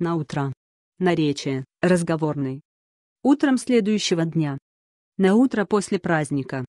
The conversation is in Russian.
на утро. Наречие, разговорный. Утром следующего дня. На утро после праздника.